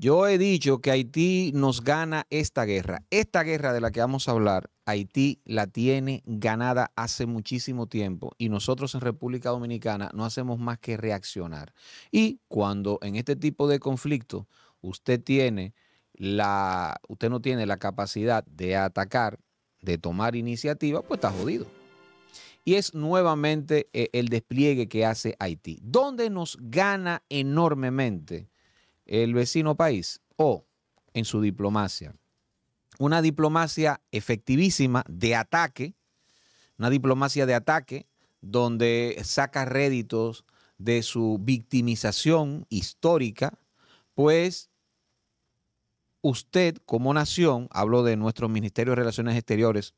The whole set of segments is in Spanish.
Yo he dicho que Haití nos gana esta guerra. Esta guerra de la que vamos a hablar, Haití la tiene ganada hace muchísimo tiempo y nosotros en República Dominicana no hacemos más que reaccionar. Y cuando en este tipo de conflicto usted tiene la usted no tiene la capacidad de atacar, de tomar iniciativa, pues está jodido. Y es nuevamente eh, el despliegue que hace Haití. Donde nos gana enormemente el vecino país o en su diplomacia. Una diplomacia efectivísima de ataque, una diplomacia de ataque donde saca réditos de su victimización histórica, pues usted como nación, hablo de nuestro Ministerio de Relaciones Exteriores,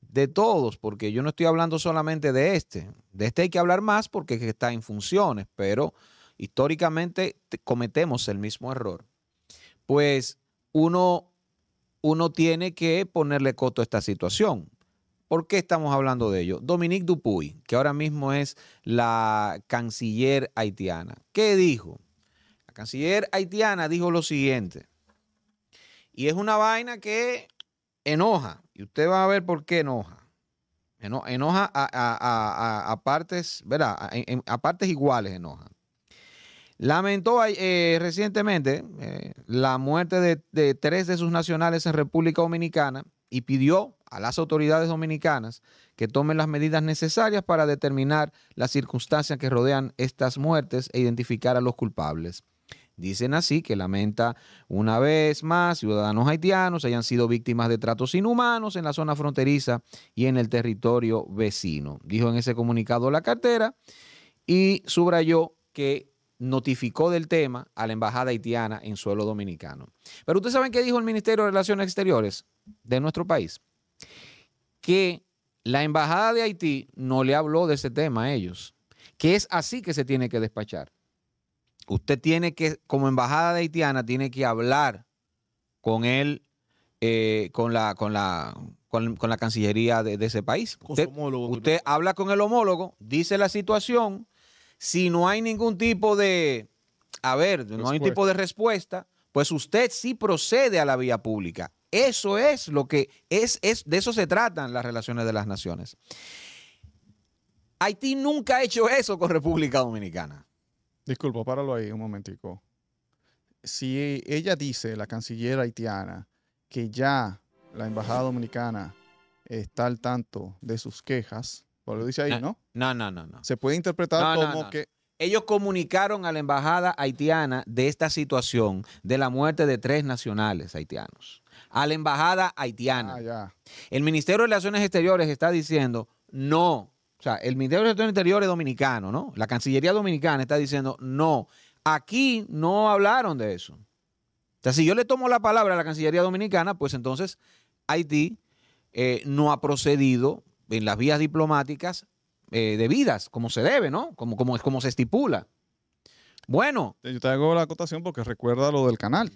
de todos, porque yo no estoy hablando solamente de este, de este hay que hablar más porque está en funciones, pero históricamente cometemos el mismo error, pues uno, uno tiene que ponerle coto a esta situación. ¿Por qué estamos hablando de ello? Dominique Dupuy, que ahora mismo es la canciller haitiana, ¿qué dijo? La canciller haitiana dijo lo siguiente, y es una vaina que enoja, y usted va a ver por qué enoja. enoja a, a partes, ¿verdad? a partes iguales enoja lamentó eh, recientemente eh, la muerte de, tres de sus nacionales en República Dominicana y pidió a las autoridades dominicanas que tomen las medidas necesarias para determinar las circunstancias que rodean estas muertes e identificar a los culpables. Dicen así que lamenta una vez más ciudadanos haitianos hayan sido víctimas de tratos inhumanos en la zona fronteriza y en el territorio vecino. Dijo en ese comunicado la cartera y subrayó que notificó del tema a la embajada haitiana en suelo dominicano. Pero ustedes saben qué dijo el Ministerio de Relaciones Exteriores de nuestro país. Que la embajada de Haití no le habló de ese tema a ellos, que es así que se tiene que despachar. Usted tiene que, como embajada de haitiana, tiene que hablar con él, eh, con, la, con, con, la cancillería de, ese país. usted habla con el homólogo, dice la situación, si no hay ningún tipo de, a ver, no hay tipo de respuesta, pues usted sí procede a la vía pública. Eso es lo que es, es de eso se tratan las relaciones de las naciones. Haití nunca ha hecho eso con República Dominicana. Disculpa, páralo ahí un momentico. Si ella dice, la canciller haitiana, que ya la embajada dominicana está al tanto de sus quejas, lo dice ahí, ¿no? No, no, no, no. Se puede interpretar como que... Ellos comunicaron a la embajada haitiana de esta situación, de la muerte de tres nacionales haitianos. A la embajada haitiana. Ah, el Ministerio de Relaciones Exteriores está diciendo, no. O sea, el Ministerio de Relaciones Exteriores dominicano, ¿no? La Cancillería Dominicana está diciendo, no. Aquí no hablaron de eso. O sea, si yo le tomo la palabra a la Cancillería Dominicana, pues entonces Haití eh, no ha procedido en las vías diplomáticas eh, debidas, como se debe, ¿no? Como, como, como se estipula. Bueno. Yo te hago la acotación porque recuerda lo del canal.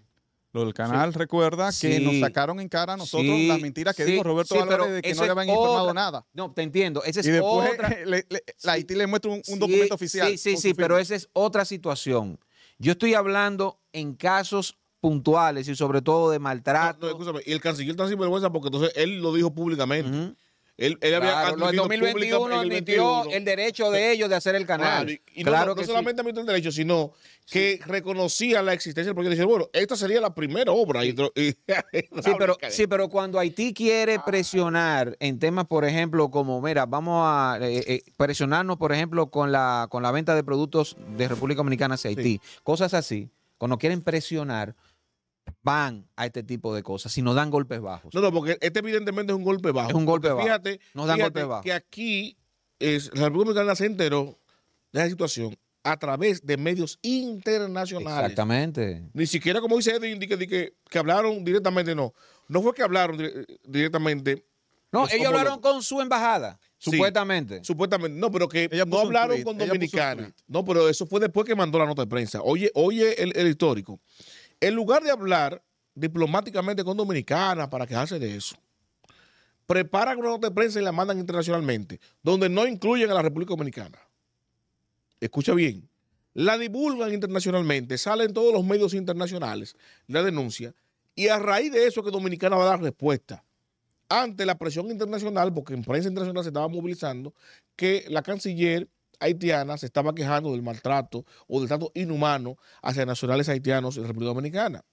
Lo del canal recuerda que nos sacaron en cara nosotros las mentiras que dijo Roberto Álvarez de que no le habían informado nada. No, te entiendo. ese es y después otra. la Haití le muestra un, documento oficial. Sí, sí, sí, pero esa es otra situación. Yo estoy hablando en casos puntuales y sobre todo de maltrato. No, y el canciller está sin vergüenza porque entonces él lo dijo públicamente en 2021 admitió el, derecho de ellos de hacer el canal. Claro, no, solamente admitió el derecho, sino que reconocía la existencia del proyecto. Dice, bueno, esta sería la primera obra. Sí, pero, sí pero cuando Haití quiere presionar en temas, por ejemplo, como, mira, vamos a eh, eh, presionarnos, por ejemplo, con la, con la venta de productos de República Dominicana hacia Haití, cosas así, cuando quieren presionar, van a este tipo de cosas, si no dan golpes bajos. No, no, porque este evidentemente es un golpe bajo. Es un golpe Fíjate, que aquí es, la República Dominicana se enteró de la situación a través de medios internacionales. Exactamente. Ni siquiera, como dice Edwin, que, que, hablaron directamente, no. No fue que hablaron directamente. No, pues, ellos hablaron con su embajada, supuestamente. Supuestamente. No, pero que no hablaron con Dominicana. No, pero eso fue después que mandó la nota de prensa. Oye, oye el histórico. En lugar de hablar diplomáticamente con Dominicana para quejarse de eso, preparan una nota de prensa y la mandan internacionalmente, donde no incluyen a la República Dominicana. Escucha bien. La divulgan internacionalmente, salen todos los medios internacionales la denuncia, y a raíz de eso que Dominicana va a dar respuesta ante la presión internacional, porque en prensa internacional se estaba movilizando, que la canciller haitiana se estaba quejando del maltrato o del trato inhumano hacia nacionales haitianos en la República Dominicana.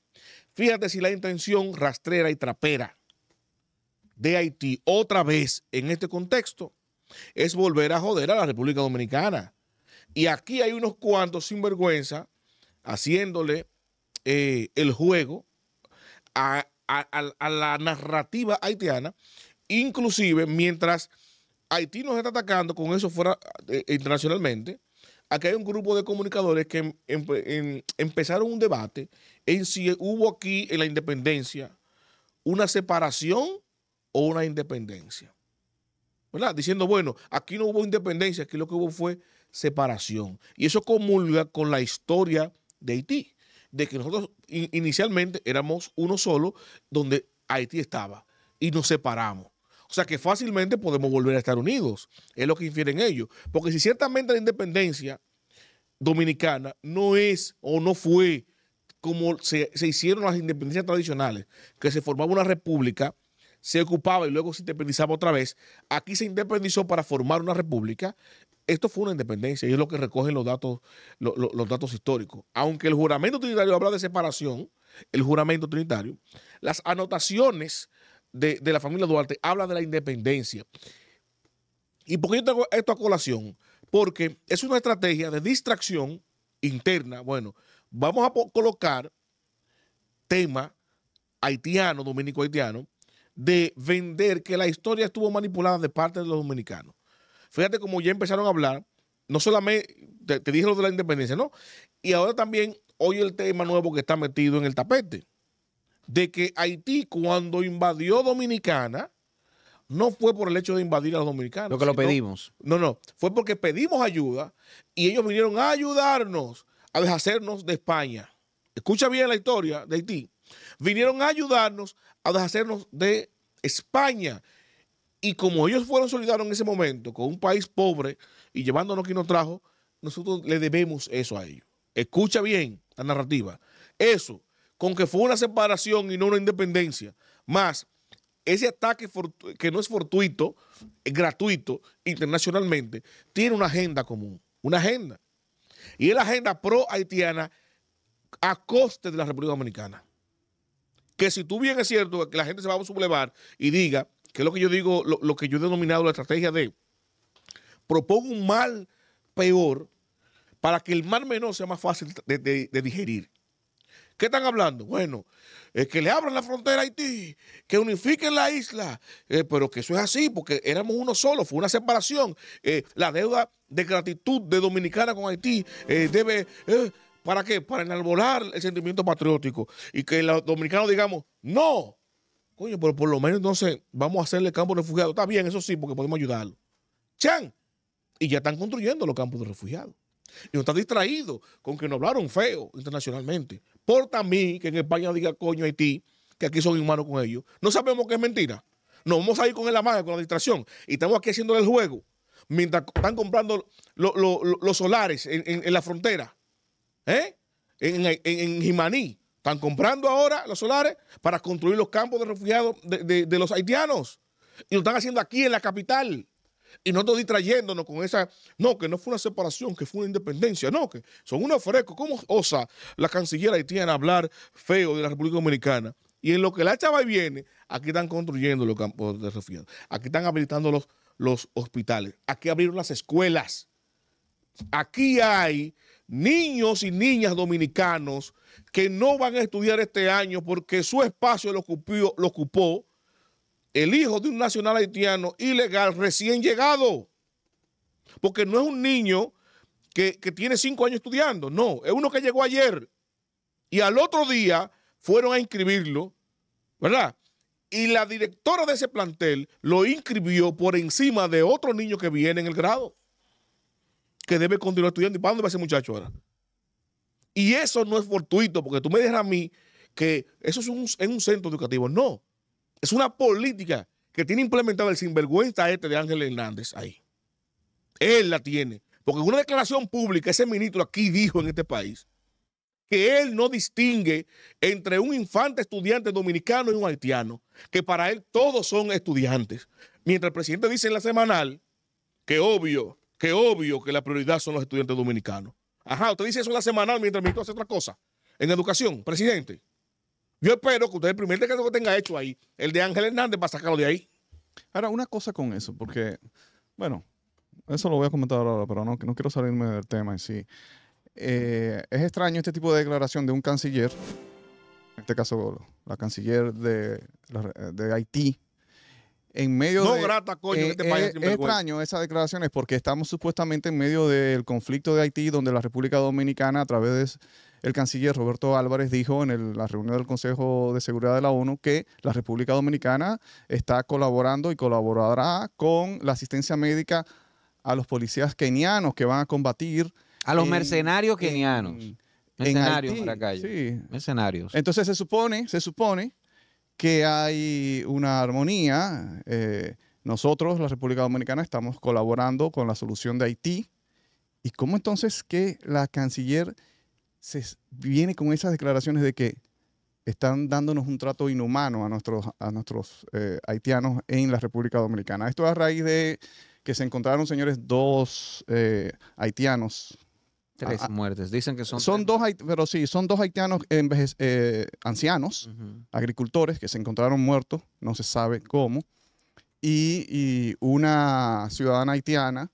Fíjate si la intención rastrera y trapera de Haití otra vez en este contexto es volver a joder a la República Dominicana. Y aquí hay unos cuantos sinvergüenza haciéndole eh, el juego a la narrativa haitiana, inclusive mientras Haití nos está atacando con eso fuera eh, eh, internacionalmente. Aquí hay un grupo de comunicadores que em, em, em, empezaron un debate en si hubo aquí en la independencia una separación o una independencia. ¿Verdad? Diciendo, bueno, aquí no hubo independencia, aquí lo que hubo fue separación. Y eso comulga con la historia de Haití, de que nosotros inicialmente éramos uno solo donde Haití estaba y nos separamos. O sea que fácilmente podemos volver a estar unidos. Es lo que infieren ellos. Porque si ciertamente la independencia dominicana no es o no fue como se, hicieron las independencias tradicionales, que se formaba una república, se ocupaba y luego se independizaba otra vez. Aquí se independizó para formar una república esto fue una independencia y es lo que recogen los datos, los datos históricos. Aunque el juramento trinitario habla de separación, el juramento trinitario, las anotaciones de, la familia Duarte habla de la independencia. ¿Y por qué yo tengo esto a colación? Porque es una estrategia de distracción interna. Bueno, vamos a colocar tema haitiano, dominico haitiano, de vender que la historia estuvo manipulada de parte de los dominicanos. Fíjate cómo ya empezaron a hablar, no solamente, te, dije lo de la independencia, ¿no? Y ahora también, hoy el tema nuevo que está metido en el tapete de que Haití cuando invadió Dominicana, no fue por el hecho de invadir a los dominicanos. Lo que lo pedimos. No, no, fue porque pedimos ayuda y ellos vinieron a ayudarnos a deshacernos de España. Escucha bien la historia de Haití. Vinieron a ayudarnos a deshacernos de España. Y como ellos fueron solidarios en ese momento con un país pobre y llevándonos quien nos trajo, nosotros le debemos eso a ellos. Escucha bien la narrativa. Eso con que fue una separación y no una independencia. Más, ese ataque que no es fortuito, es gratuito internacionalmente, tiene una agenda común, una agenda. Y es la agenda pro-haitiana a coste de la República Dominicana. Que si tú bien es cierto que la gente se va a sublevar y diga, que es lo que yo digo, lo, que yo he denominado la estrategia de propongo un mal peor para que el mal menor sea más fácil de digerir. ¿Qué están hablando? Bueno, que le abran la frontera a Haití, que unifiquen la isla, eh, pero que eso es así, porque éramos uno solo, fue una separación. Eh, la deuda de gratitud de Dominicana con Haití eh, debe... ¿Para qué? Para enalbolar el sentimiento patriótico y que los dominicanos digamos, no, coño, pero por lo menos entonces vamos a hacerle campo de refugiados. Está bien, eso sí, porque podemos ayudarlo. ¡Chan! Y ya están construyendo los campos de refugiados. Y no está distraído con que nos hablaron feo internacionalmente. Porta a mí que en España diga coño Haití, que aquí son inhumanos con ellos. No sabemos que es mentira. Nos vamos a ir con la madre con la distracción. Y estamos aquí haciéndole el juego. Mientras están comprando los solares en, la frontera. ¿Eh? En, en, Jimaní. Están comprando ahora los solares para construir los campos de refugiados de los haitianos. Y lo están haciendo aquí en la capital. Y no distrayéndonos con esa, no, que no fue una separación, que fue una independencia, no, que son unos frescos. ¿Cómo osa la canciller haitiana hablar feo de la República Dominicana? Y en lo que la chava viene, aquí están construyendo los campos de refugiados, aquí están habilitando los, los hospitales, aquí abrieron las escuelas. Aquí hay niños y niñas dominicanos que no van a estudiar este año porque su espacio lo ocupó el hijo de un nacional haitiano ilegal recién llegado. Porque no es un niño que, tiene cinco años estudiando, no, es uno que llegó ayer y al otro día fueron a inscribirlo, ¿verdad? Y la directora de ese plantel lo inscribió por encima de otro niño que viene en el grado, que debe continuar estudiando. ¿Y para dónde va ese muchacho ahora? Y eso no es fortuito, porque tú me dejas a mí que eso es un, es un centro educativo. No, es una política que tiene implementado el sinvergüenza este de Ángel Hernández ahí. Él la tiene. Porque en una declaración pública, ese ministro aquí dijo en este país que él no distingue entre un infante estudiante dominicano y un haitiano, que para él todos son estudiantes. Mientras el presidente dice en la semanal que obvio, que obvio que la prioridad son los estudiantes dominicanos. Ajá, usted dice eso en la semanal mientras el ministro hace otra cosa. En educación, presidente. Yo espero que usted el primer decreto que tenga hecho ahí, el de Ángel Hernández, para sacarlo de ahí. Ahora, una cosa con eso, porque, bueno, eso lo voy a comentar ahora, pero no, no quiero salirme del tema en sí. Eh, es extraño este tipo de declaración de un canciller, en este caso la canciller de, Haití, en medio de... no grata, coño, en eh, este país eh, es, es extraño esas declaraciones porque estamos supuestamente en medio del conflicto de Haití, donde la República Dominicana, a través de el canciller Roberto Álvarez dijo en la reunión del Consejo de Seguridad de la ONU que la República Dominicana está colaborando y colaborará con la asistencia médica a los policías kenianos que van a combatir. A los mercenarios kenianos. En, mercenarios, en Haití, sí. Mercenarios. Entonces se supone, se supone que hay una armonía. Eh, nosotros, la República Dominicana, estamos colaborando con la solución de Haití. ¿Y cómo entonces que la canciller se viene con esas declaraciones de que están dándonos un trato inhumano a nuestros, a nuestros eh, haitianos en la República Dominicana. Esto a raíz de que se encontraron, señores, dos eh, haitianos. Tres ah, ah, muertes. Dicen que son. Son dos, pero sí, son dos haitianos eh, ancianos, agricultores, que se encontraron muertos, no se sabe cómo. y una ciudadana haitiana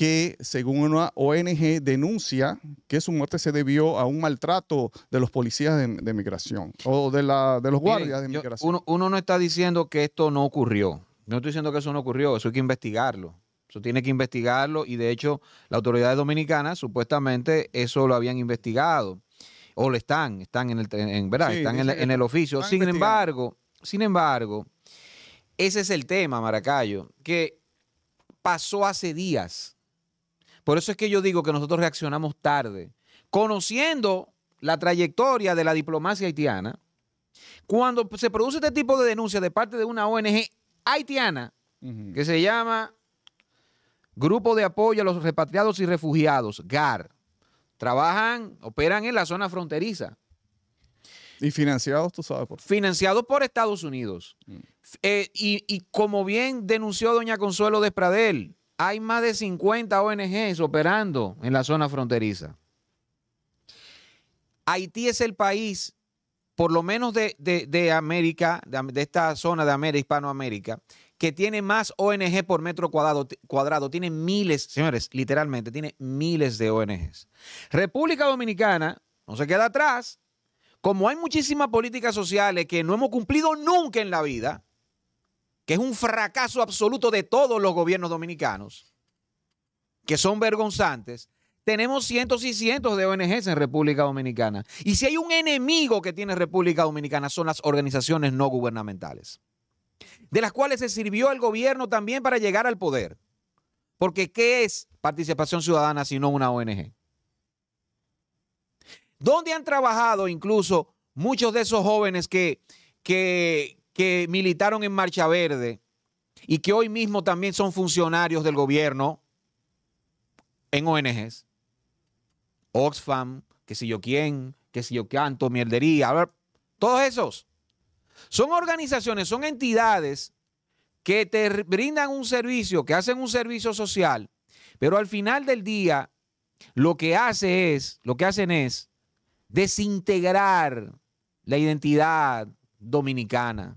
que, según una ONG, denuncia que su muerte se debió a un maltrato de los policías de, migración o de, de los guardias de migración. uno, no está diciendo que esto no ocurrió. No estoy diciendo que eso no ocurrió. Eso hay que investigarlo. Eso tiene que investigarlo y de hecho las autoridades dominicanas supuestamente eso lo habían investigado o lo están, están en el, en, están en, el oficio. Sin embargo, sin embargo, ese es el tema, Maracayo, que pasó hace días por eso es que yo digo que nosotros reaccionamos tarde. Conociendo la trayectoria de la diplomacia haitiana, cuando se produce este tipo de denuncias de parte de una ONG haitiana que se llama Grupo de Apoyo a los Repatriados y Refugiados, GAR, trabajan, operan en la zona fronteriza. Y financiados, tú sabes por Financiados por Estados Unidos. Mm. Eh, y, y, como bien denunció doña Consuelo Despradel, hay más de 50 ONGs operando en la zona fronteriza. Haití es el país, por lo menos de, América, de, esta zona de América, Hispanoamérica, que tiene más ONG por metro cuadrado, cuadrado. Tiene miles, señores, literalmente, tiene miles de ONGs. República Dominicana no se queda atrás. Como hay muchísimas políticas sociales que no hemos cumplido nunca en la vida, que es un fracaso absoluto de todos los gobiernos dominicanos, que son vergonzantes, tenemos cientos y cientos de ONGs en República Dominicana. Y si hay un enemigo que tiene República Dominicana son las organizaciones no gubernamentales, de las cuales se sirvió el gobierno también para llegar al poder. Porque ¿qué es participación ciudadana si no una ONG? ¿Dónde han trabajado incluso muchos de esos jóvenes que, que, que militaron en Marcha Verde y que hoy mismo también son funcionarios del gobierno en ONGs, Oxfam, que si yo quién, que si yo canto, mierdería, a ver, todos esos. Son organizaciones, son entidades que te brindan un servicio, que hacen un servicio social, pero al final del día lo que hace es, lo que hacen es desintegrar la identidad dominicana.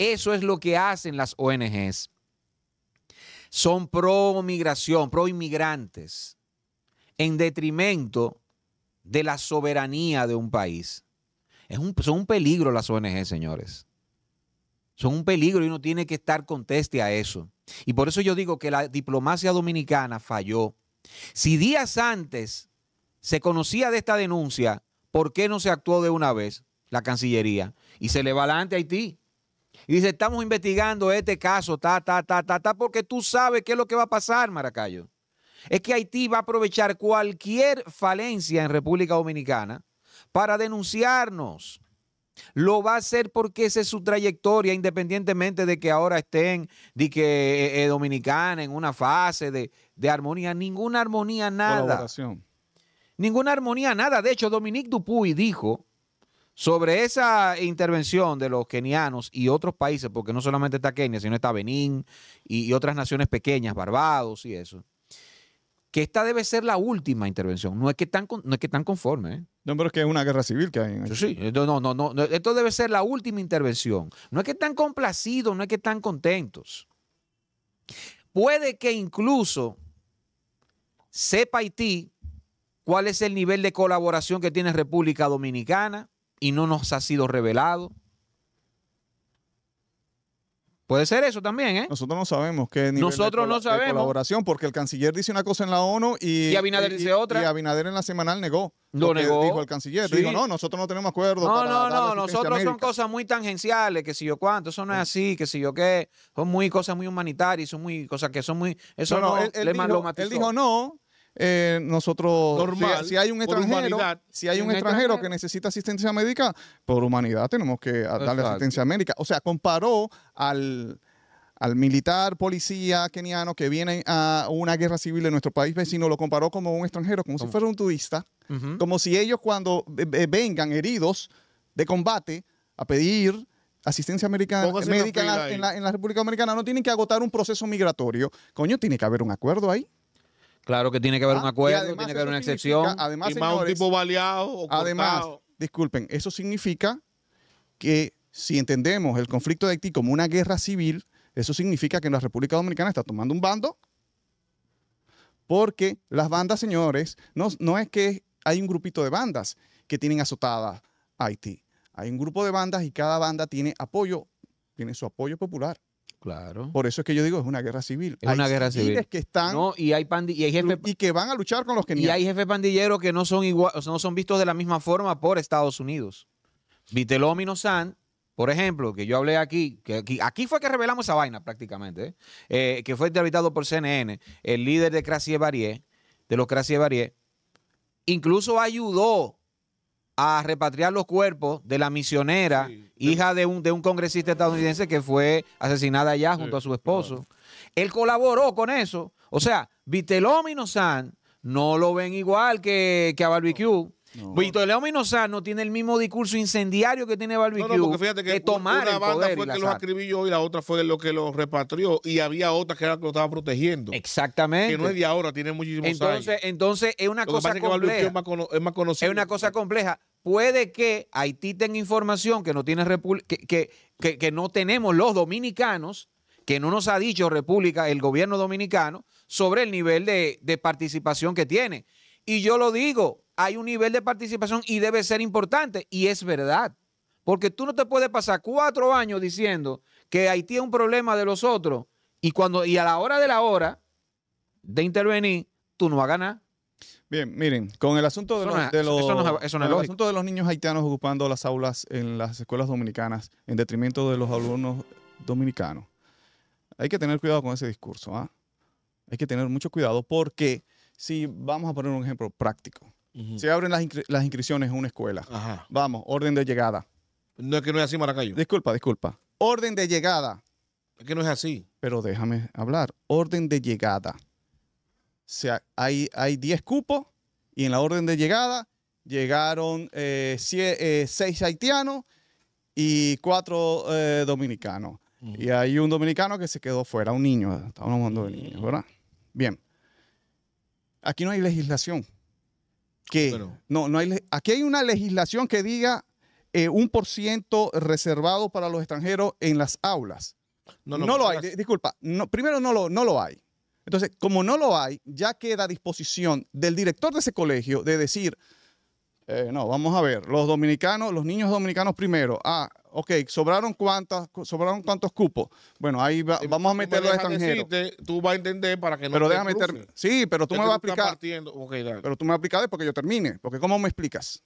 Eso es lo que hacen las ONGs. Son pro migración, pro inmigrantes, en detrimento de la soberanía de un país. son un peligro las ONGs, señores. Son un peligro y uno tiene que estar conteste a eso. Y por eso yo digo que la diplomacia dominicana falló. Si días antes se conocía de esta denuncia, ¿por qué no se actuó de una vez la Cancillería? Y se le va adelante a Haití y dice, estamos investigando este caso, ta, ta, ta, ta, porque tú sabes qué es lo que va a pasar, Maracayo. Es que Haití va a aprovechar cualquier falencia en República Dominicana para denunciarnos. Lo va a hacer porque esa es su trayectoria, independientemente de que ahora estén de que eh, eh, dominicana en una fase de, de armonía. Ninguna armonía, nada. Ninguna armonía, nada. De hecho, Dominique Dupuy dijo sobre esa intervención de los kenianos y otros países, porque no solamente está Kenia, sino está Benín y, otras naciones pequeñas, Barbados y eso, que esta debe ser la última intervención. No es que están, no que conformes. ¿eh? No, pero es que es una guerra civil que hay en Sí, este no, no, no, Esto debe ser la última intervención. No es que están complacidos, no es que están contentos. Puede que incluso sepa Haití cuál es el nivel de colaboración que tiene República Dominicana, y no nos ha sido revelado. Puede ser eso también, ¿eh? Nosotros no sabemos qué nivel Nosotros no sabemos. colaboración, porque el canciller dice una cosa en la ONU y, Abinader dice otra. Abinader en la semanal negó lo, negó. dijo el canciller. Dijo, no, nosotros no tenemos acuerdo. No, no, no, nosotros son cosas muy tangenciales, que si yo cuánto, eso no es así, que si yo qué, son muy cosas muy humanitarias, son muy cosas que son muy... Eso no, no le él dijo no, eh, nosotros, si, hay un extranjero, si hay un, extranjero, que necesita asistencia médica, por humanidad tenemos que darle asistencia médica. O sea, comparó al, al militar, policía keniano que viene a una guerra civil en nuestro país vecino, lo comparó como un extranjero, como si fuera un turista, como si ellos cuando eh, eh, vengan heridos de combate a pedir asistencia americana, médica en la, en, la, en la República Americana no tienen que agotar un proceso migratorio. Coño, tiene que haber un acuerdo ahí. Claro que tiene que haber un ah, acuerdo, tiene que haber una excepción. Además, y más un tipo baleado o Además, disculpen, eso significa que si entendemos el conflicto de Haití como una guerra civil, eso significa que la República Dominicana está tomando un bando. Porque las bandas, señores, no, no es que hay un grupito de bandas que tienen azotada a Haití. Hay un grupo de bandas y cada banda tiene apoyo, tiene su apoyo popular. Claro. Por eso es que yo digo, es una guerra civil. hay una guerra que están y hay y hay y que van a luchar con los que Y hay jefes pandilleros que no son igual, no son vistos de la misma forma por Estados Unidos. Vitelomino San, por ejemplo, que yo hablé aquí, que aquí, fue que revelamos esa vaina prácticamente, eh, eh, que fue entrevistado por CNN, el líder de crassier de los crassier Barrier, incluso ayudó a repatriar los cuerpos de la misionera, hija de un, de un congresista estadounidense que fue asesinada allá junto a su esposo. Él colaboró con eso. O sea, Vitelomino San no lo ven igual que, a Barbecue. No. Vitelomino no tiene el mismo discurso incendiario que tiene Barbecue. No, porque fíjate que, una banda fue que los acribilló y la otra fue lo que lo repatrió y había otra que, era que lo estaba protegiendo. Exactamente. Que no es de ahora, tiene muchísimos años. Entonces es una cosa es, más conocido. es una cosa compleja puede que Haití tenga información que no, que, no tenemos los dominicanos, que no nos ha dicho República, el gobierno dominicano, sobre el nivel de, de participación que tiene. Y yo lo digo, hay un nivel de participación y debe ser importante, y es verdad. Porque tú no te puedes pasar cuatro años diciendo que Haití es un problema de los otros y cuando y a la hora de la hora de intervenir, tú no vas a ganar. Bien, miren, con el asunto de, los, de los niños haitianos ocupando las aulas en las escuelas dominicanas en detrimento de los alumnos dominicanos, hay que tener cuidado con ese discurso. ¿ah? Hay que tener mucho cuidado porque si vamos a poner un ejemplo práctico, se abren las, inscripciones en una escuela. Vamos, orden de llegada. No es que no es así, Maracayo. Disculpa, disculpa. Orden de llegada. Es que no es así. Pero déjame hablar. Orden de llegada hay, hay 10 cupos y en la orden de llegada llegaron 6 eh, eh, haitianos y 4 eh, dominicanos. Y hay un dominicano que se quedó fuera, un niño, estamos hablando de niños, ¿verdad? Bien. Aquí no hay legislación. Que, no, no hay, aquí hay una legislación que diga un por ciento reservado para los extranjeros en las aulas. No, lo hay, disculpa. primero no lo, no lo hay. Entonces, como no lo hay, ya queda a disposición del director de ese colegio de decir, eh, no, vamos a ver, los dominicanos, los niños dominicanos primero. Ah, ok, ¿sobraron, cuántas, sobraron cuántos cupos? Bueno, ahí vamos a meterlo a extranjeros. tú vas a entender para que no pero te meter. Sí, pero tú me vas a explicar. pero tú me vas a explicar porque yo termine, porque ¿cómo me explicas?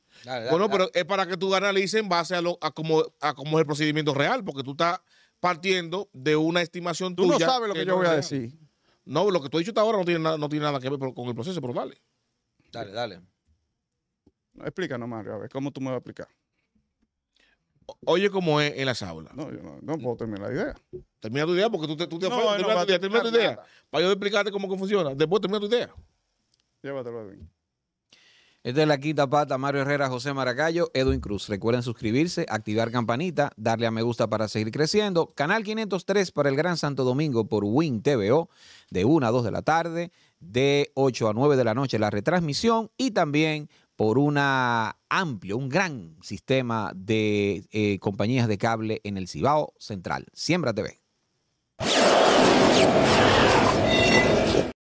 bueno, pero es para que tú analices en base a, lo, a, cómo, a es el procedimiento real, porque tú estás partiendo de una estimación tuya. Tú no sabes lo que, yo voy a decir. No, lo que tú has dicho hasta ahora no tiene, nada, no tiene nada que ver con el proceso, pero dale. Dale, dale. explícanos, Mario, a ver, ¿cómo tú me vas a explicar? Oye, cómo es en las aulas. No, yo no, puedo terminar la idea. Termina tu idea porque tú te, tú te No, no, Termina idea, termina tu idea. Para yo explicarte cómo que funciona. Después termina tu idea. Llévatelo, a mí. Este es la quinta pata, Mario Herrera, José Maracayo, Edwin Cruz. Recuerden suscribirse, activar campanita, darle a me gusta para seguir creciendo. Canal 503 para el Gran Santo Domingo por Win TVO de 1 a 2 de la tarde, de 8 a 9 de la noche la retransmisión y también por una amplio, un gran sistema de eh, compañías de cable en el Cibao Central. Siembra TV.